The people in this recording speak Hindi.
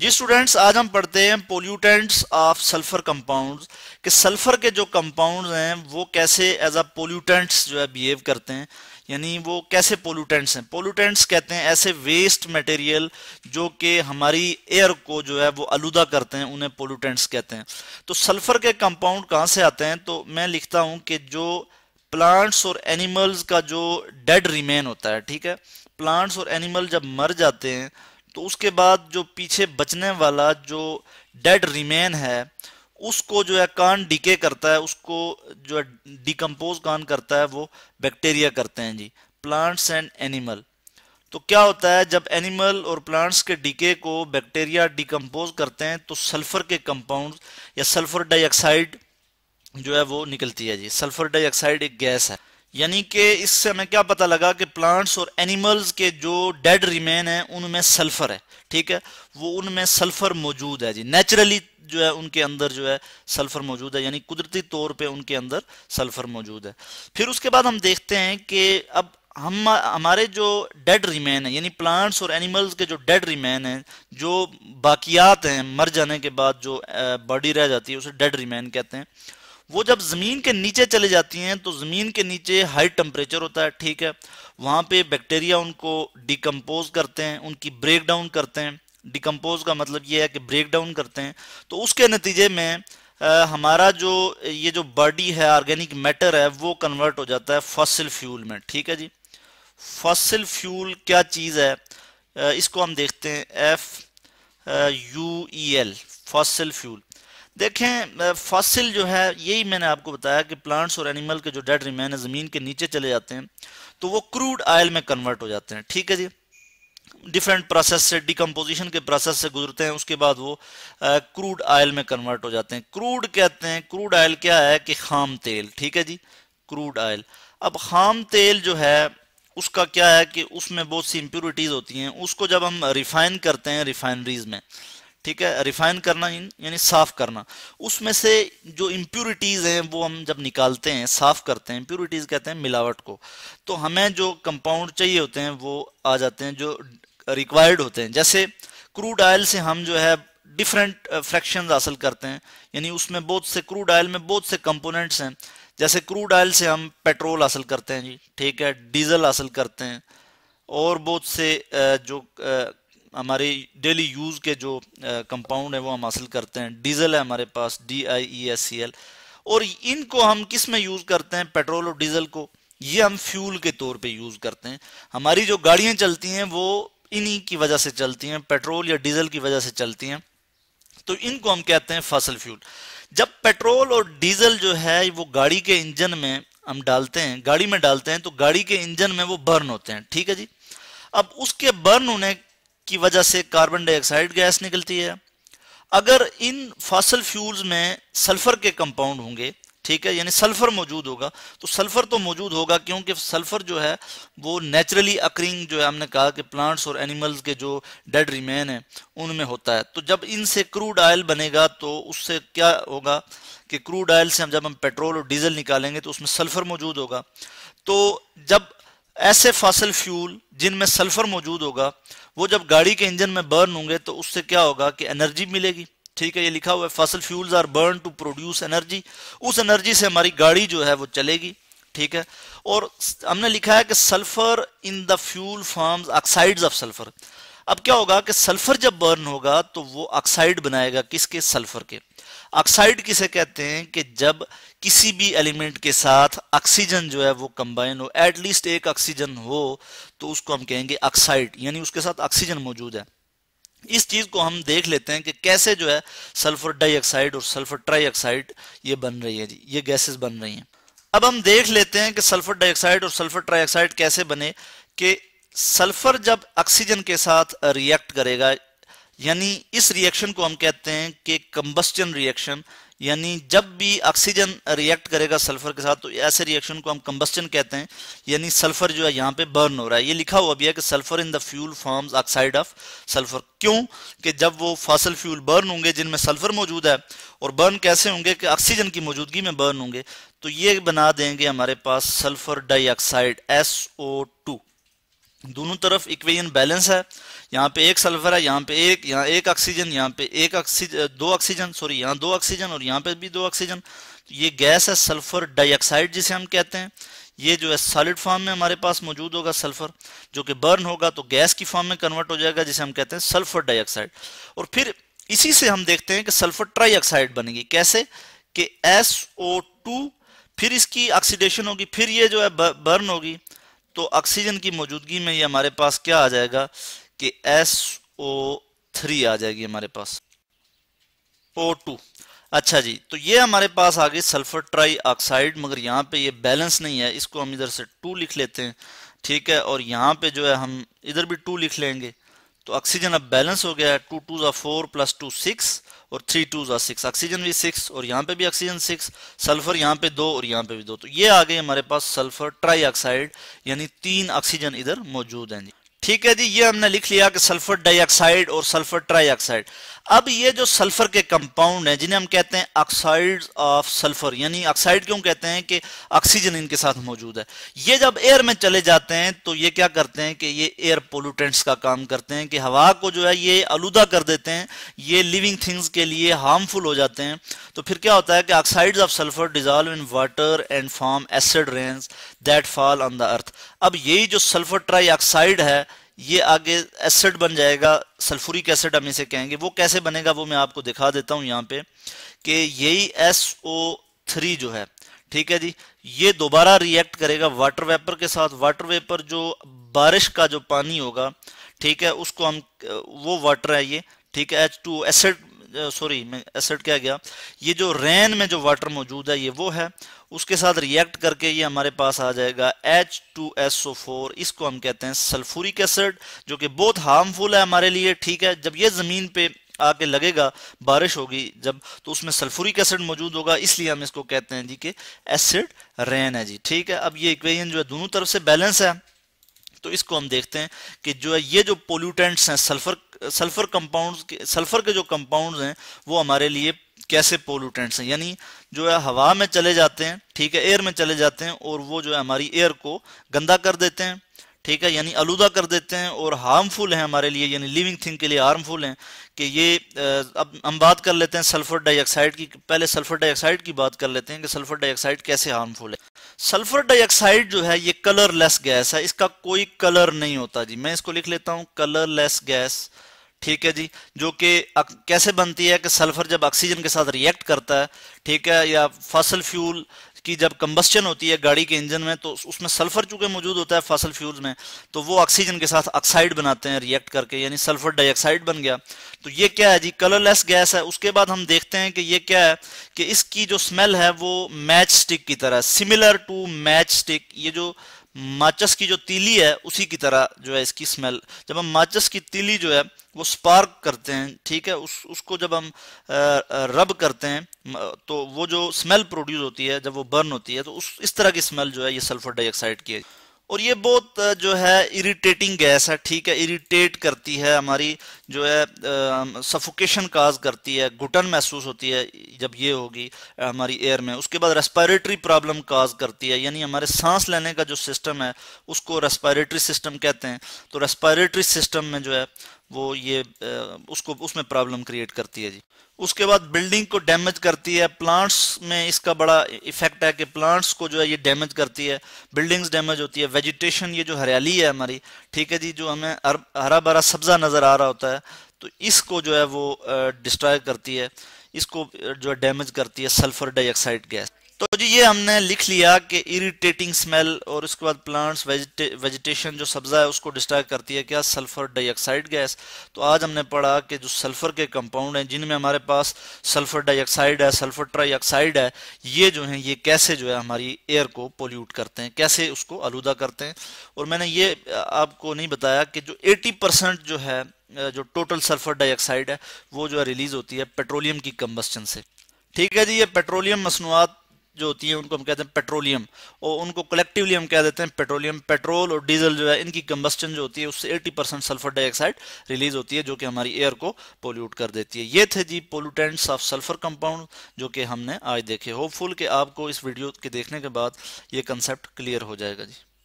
जी स्टूडेंट्स आज हम पढ़ते हैं पोल्यूटेंट्स ऑफ सल्फर कंपाउंड्स कि सल्फर के जो कंपाउंड्स हैं वो कैसे एज अ पोल्यूटेंट्स जो है बिहेव करते हैं यानी वो कैसे पोल्यूटेंट्स हैं पोल्यूटेंट्स कहते हैं ऐसे वेस्ट मटेरियल जो कि हमारी एयर को जो है वो आलूदा करते हैं उन्हें पोल्यूटेंट्स कहते हैं तो सल्फर के कंपाउंड कहाँ से आते हैं तो मैं लिखता हूँ कि जो प्लांट्स और एनिमल्स का जो डेड रिमेन होता है ठीक है प्लांट्स और एनिमल जब मर जाते हैं तो उसके बाद जो पीछे बचने वाला जो डेड रिमेन है उसको जो है कान डीके करता है उसको जो है डिकम्पोज कान करता है वो बैक्टीरिया करते हैं जी प्लांट्स एंड एनिमल तो क्या होता है जब एनिमल और प्लांट्स के डीके को बैक्टीरिया डिकम्पोज करते हैं तो सल्फर के कंपाउंड या सल्फर डाइऑक्साइड जो है वो निकलती है जी सल्फर डाइऑक्साइड एक गैस है यानी कि इससे हमें क्या पता लगा कि प्लांट्स और एनिमल्स के जो डेड रिमेन है उनमें सल्फर है ठीक है वो उनमें सल्फर मौजूद है जी नेचुरली जो है उनके अंदर जो है सल्फर मौजूद है यानी कुदरती तौर पे उनके अंदर सल्फर मौजूद है फिर उसके बाद हम देखते हैं कि अब हम हमारे जो डेड रिमेन है यानी प्लांट्स और एनिमल्स के जो डेड रिमेन है जो बाकियात हैं मर जाने के बाद जो बॉडी रह जाती है उसे डेड रिमेन कहते हैं वो जब ज़मीन के नीचे चले जाती हैं तो ज़मीन के नीचे हाई टेम्परेचर होता है ठीक है वहाँ पे बैक्टीरिया उनको डिकम्पोज करते हैं उनकी ब्रेक डाउन करते हैं डिकम्पोज का मतलब ये है कि ब्रेक डाउन करते हैं तो उसके नतीजे में आ, हमारा जो ये जो बॉडी है ऑर्गेनिक मैटर है वो कन्वर्ट हो जाता है फसल फ्यूल में ठीक है जी फसल फ्यूल क्या चीज़ है आ, इसको हम देखते हैं F U E L fossil fuel देखें फसिल जो है यही मैंने आपको बताया कि प्लांट्स और एनिमल के जो डेड रिमेन है ज़मीन के नीचे चले जाते हैं तो वो क्रूड आयल में कन्वर्ट हो जाते हैं ठीक है जी डिफरेंट प्रोसेस से डिकम्पोजिशन के प्रोसेस से गुजरते हैं उसके बाद वो क्रूड ऑयल में कन्वर्ट हो जाते हैं क्रूड कहते हैं क्रूड ऑयल क्या है कि खाम तेल ठीक है जी क्रूड ऑयल अब खाम तेल जो है उसका क्या है कि उसमें बहुत सी इंप्योरिटीज होती हैं उसको जब हम रिफाइन करते हैं रिफाइनरीज में ठीक है रिफाइन करना यानी साफ करना उसमें से जो इम्प्योरिटीज हैं वो हम जब निकालते हैं साफ करते हैं इम्प्योरिटीज कहते हैं मिलावट को तो हमें जो कंपाउंड चाहिए होते हैं वो आ जाते हैं जो रिक्वायर्ड होते हैं जैसे क्रूड ऑयल से हम जो है डिफरेंट फ्रैक्शन uh, हासिल करते हैं यानी उसमें बहुत से क्रूड ऑयल में बहुत से कंपोनेंट्स हैं जैसे क्रूड ऑयल से हम पेट्रोल हासिल करते हैं जी ठीक है डीजल हासिल करते हैं और बहुत से uh, जो uh, हमारे डेली यूज़ के जो कंपाउंड है वो हम हासिल करते हैं डीजल है हमारे पास D I E S E L और इनको हम किस में यूज़ करते हैं पेट्रोल और डीजल को ये हम फ्यूल के तौर पे यूज़ करते हैं हमारी जो गाड़ियाँ चलती हैं वो इन्हीं की वजह से चलती हैं पेट्रोल या डीजल की वजह से चलती हैं तो इनको हम कहते हैं फसल फ्यूल जब पेट्रोल और डीजल जो है वो गाड़ी के इंजन में हम डालते हैं गाड़ी में डालते हैं तो गाड़ी के इंजन में वो बर्न होते हैं ठीक है जी अब उसके बर्न होने की वजह से कार्बन डाइऑक्साइड गैस निकलती है अगर इन फॉसल फ्यूल्स में सल्फर के कंपाउंड होंगे ठीक है यानी सल्फर मौजूद होगा तो सल्फर तो मौजूद होगा क्योंकि सल्फर जो है वो नेचुरली अक्रिंग जो है हमने कहा कि प्लांट्स और एनिमल्स के जो डेड रिमेन है उनमें होता है तो जब इनसे क्रूड ऑयल बनेगा तो उससे क्या होगा कि क्रूड ऑयल से हम जब हम पेट्रोल और डीजल निकालेंगे तो उसमें सल्फर मौजूद होगा तो जब ऐसे फसल फ्यूल जिनमें सल्फर मौजूद होगा वो जब गाड़ी के इंजन में बर्न होंगे तो उससे क्या होगा कि एनर्जी मिलेगी ठीक है ये लिखा हुआ है fossil fuels are burn to produce energy उस एनर्जी से हमारी गाड़ी जो है वो चलेगी ठीक है और हमने लिखा है कि sulphur in the fuel forms oxides of sulphur अब क्या होगा कि सल्फर जब बर्न होगा तो वो ऑक्साइड बनाएगा किसके सल्फर के ऑक्साइड किसे कहते हैं कि जब किसी भी एलिमेंट के साथ ऑक्सीजन जो है वो कंबाइन हो एटलीस्ट एक ऑक्सीजन हो तो उसको हम कहेंगे ऑक्साइड यानी उसके साथ ऑक्सीजन मौजूद है इस चीज को हम देख लेते हैं कि कैसे जो है सल्फर डाइऑक्साइड और सल्फर ट्राइऑक्साइड ये बन रही है जी ये गैसेस बन रही हैं अब हम देख लेते हैं कि सल्फर डाइऑक्साइड और सल्फर ट्राइऑक्साइड कैसे बने कि सल्फर जब ऑक्सीजन के साथ रिएक्ट करेगा यानी इस रिएक्शन को हम कहते हैं कि कंबस्टन रिएक्शन यानी जब भी ऑक्सीजन रिएक्ट करेगा सल्फर के साथ तो ऐसे रिएक्शन को हम कंबस्टन कहते हैं यानी सल्फर जो है यहाँ पे बर्न हो रहा है ये लिखा हुआ भी है कि sulphur in the fuel forms oxide of sulphur क्यों कि जब वो फॉसल फ्यूल बर्न होंगे जिनमें सल्फर मौजूद है और बर्न कैसे होंगे कि ऑक्सीजन की मौजूदगी में बर्न होंगे तो ये बना देंगे हमारे पास सल्फर डाइऑक्साइड एस दोनों तरफ इक्वेजन बैलेंस है यहाँ पे एक सल्फर है यहाँ पे एक यहाँ एक ऑक्सीजन यहाँ पे एक ऑक्सीजन दो ऑक्सीजन सॉरी यहाँ दो ऑक्सीजन और यहाँ पे भी दो ऑक्सीजन तो ये गैस है सल्फर डाइऑक्साइड जिसे हम कहते हैं ये जो है सॉलिड फॉर्म में हमारे पास मौजूद होगा सल्फर जो कि बर्न होगा तो गैस की फॉर्म में कन्वर्ट हो जाएगा जिसे हम कहते हैं सल्फर डाइऑक्साइड और फिर इसी से हम देखते हैं कि सल्फर ट्राईऑक्साइड बनेगी कैसे कि टू फिर इसकी ऑक्सीडेशन होगी फिर ये जो है बर्न होगी तो ऑक्सीजन की मौजूदगी में ये हमारे पास क्या आ जाएगा कि SO3 आ जाएगी हमारे पास O2 अच्छा जी तो ये हमारे पास आ गई सल्फर ट्राई ऑक्साइड मगर यहाँ पे ये बैलेंस नहीं है इसको हम इधर से टू लिख लेते हैं ठीक है और यहाँ पे जो है हम इधर भी टू लिख लेंगे तो ऑक्सीजन अब बैलेंस हो गया है टू टू ज़ा फोर प्लस टू सिक्स और थ्री टू ज़ा सिक्स ऑक्सीजन भी सिक्स और यहाँ पे भी ऑक्सीजन सिक्स सल्फर यहाँ पे दो और यहाँ पे भी दो तो ये आ गए हमारे पास सल्फर ट्राई ऑक्साइड यानी तीन ऑक्सीजन इधर मौजूद हैं जी ठीक है जी ये हमने लिख लिया कि सल्फर डाइऑक्साइड और सल्फर ट्राइऑक्साइड अब ये जो सल्फर के कंपाउंड हैं जिन्हें हम कहते हैं ऑक्साइड ऑफ सल्फर यानी ऑक्साइड क्यों कहते हैं कि ऑक्सीजन इनके साथ मौजूद है ये जब एयर में चले जाते हैं तो ये क्या करते हैं कि ये एयर पोल्यूटेंट्स का काम करते हैं कि हवा को जो है ये आलूदा कर देते हैं ये लिविंग थिंग्स के लिए हार्मफुल हो जाते हैं तो फिर क्या होता है कि oxide of sulphur dissolve in water and form acid rains that fall on the earth अब यही जो सल्फर ट्राई ऑक्साइड है ये आगे एसिड बन जाएगा सल्फ्यूरिक एसिड हम इसे कहेंगे वो कैसे बनेगा वो मैं आपको दिखा देता हूँ यहाँ पे कि यही एस ओ थ्री जो है ठीक है जी ये दोबारा रिएक्ट करेगा वाटर वेपर के साथ वाटर वेपर जो बारिश का जो पानी होगा ठीक है उसको हम वो वाटर है ये ठीक है एच टू एसिड सॉरी मैं एसिड क्या गया ये जो रैन में जो वाटर मौजूद है ये वो है उसके साथ रिएक्ट करके ये हमारे पास आ जाएगा H two S O four इसको हम कहते हैं सल्फ्यूरिक एसिड जो कि बहुत हार्मफुल है हमारे लिए ठीक है जब ये ज़मीन पे आके लगेगा बारिश होगी जब तो उसमें सल्फ्यूरिक एसिड मौजूद होगा इसलिए हम इसको कहते हैं जी के एसिड रैन है जी ठीक है अब ये इक्वेशन जो है दोनों तरफ से बैलेंस है तो इसको हम देखते हैं कि जो है ये जो पोल्यूटेंट्स हैं सल्फर सल्फर कंपाउंड्स सल्फर के जो कंपाउंड्स हैं वो हमारे लिए कैसे पोलूटेंट्स हैं यानी जो है हवा में चले जाते हैं ठीक है एयर में चले जाते हैं और वो जो है हमारी एयर को गंदा कर देते हैं ठीक है यानी आलूदा कर देते हैं और हार्मफुल हैं हमारे लिए यानी लिविंग थिंग के लिए हार्मफुल हैं कि ये अब हम बात कर लेते हैं सल्फर डाइऑक्साइड की पहले सल्फर डाइऑक्साइड की बात कर लेते हैं कि सल्फर डाइऑक्साइड कैसे हार्मफुल है सल्फर डाइऑक्साइड जो है ये कलरलेस गैस है इसका कोई कलर नहीं होता जी मैं इसको लिख लेता हूँ कलरलेस गैस ठीक है जी जो कि कैसे बनती है कि सल्फर जब ऑक्सीजन के साथ रिएक्ट करता है ठीक है या फसल फ्यूल की जब कंबस्चन होती है गाड़ी के इंजन में तो उसमें सल्फर चूंकि मौजूद होता है फसल फ्यूल में तो वो ऑक्सीजन के साथ ऑक्साइड बनाते हैं रिएक्ट करके यानी सल्फर डाइऑक्साइड बन गया तो ये क्या है जी कलरलेस गैस है उसके बाद हम देखते हैं कि ये क्या है कि इसकी जो स्मेल है वो मैच स्टिक की तरह सिमिलर टू मैच स्टिक ये जो माचस की जो तीली है उसी की तरह जो है इसकी स्मेल जब हम माचस की तीली जो है वो स्पार्क करते हैं ठीक है उस उसको जब हम रब करते हैं तो वो जो स्मेल प्रोड्यूस होती है जब वो बर्न होती है तो उस इस तरह की स्मेल जो है ये सल्फर डाइऑक्साइड की है और ये बहुत जो है इरिटेटिंग गैस है ठीक है इरिटेट करती है हमारी जो है सफोकेशन काज करती है घुटन महसूस होती है जब ये होगी हमारी एयर में उसके बाद रेस्पायरेटरी प्रॉब्लम काज करती है यानी हमारे सांस लेने का जो सिस्टम है उसको रेस्पायरेटरी सिस्टम कहते हैं तो रेस्पायरेटरी सिस्टम में जो है वो ये उसको उसमें प्रॉब्लम क्रिएट करती है जी उसके बाद बिल्डिंग को डैमेज करती है प्लांट्स में इसका बड़ा इफेक्ट है कि प्लांट्स को जो है ये डैमेज करती है बिल्डिंग्स डैमेज होती है वेजिटेशन ये जो हरियाली है हमारी ठीक है जी जो हमें हरा भरा सब्जा नज़र आ रहा होता है है तो इसको जो है वो डिस्ट्रॉय करती है इसको जो है डैमेज करती है सल्फर डाइऑक्साइड गैस तो जी ये हमने लिख लिया कि इरिटेटिंग स्मेल और उसके बाद प्लांट्स वेजिटे, वेजिटेशन जो सब्ज़ा है उसको डिस्टर्ब करती है क्या सल्फर डाइऑक्साइड गैस तो आज हमने पढ़ा कि जो सल्फर के कंपाउंड हैं जिनमें हमारे पास सल्फर डाइऑक्साइड है सल्फर ट्राईऑक्साइड है ये जो है ये कैसे जो है हमारी एयर को पोल्यूट करते हैं कैसे उसको आलूदा करते हैं और मैंने ये आपको नहीं बताया कि जो एटी जो है जो टोटल सल्फर डाइऑक्साइड है वो जो है रिलीज़ होती है पेट्रोलियम की कम्बस्चन से ठीक है जी ये पेट्रोलियम मसनूआत जो होती है उनको हम कहते हैं पेट्रोलियम और उनको कलेक्टिवली हम कह देते हैं पेट्रोलियम पेट्रोल और डीजल जो है इनकी कम्बस्टन जो होती है उससे 80 परसेंट सल्फर डाइऑक्साइड रिलीज होती है जो कि हमारी एयर को पोल्यूट कर देती है ये थे जी पोल्यूटेंट्स ऑफ सल्फर कंपाउंड जो कि हमने आज देखे होपफुल कि आपको इस वीडियो के देखने के बाद ये कंसेप्ट क्लियर हो जाएगा जी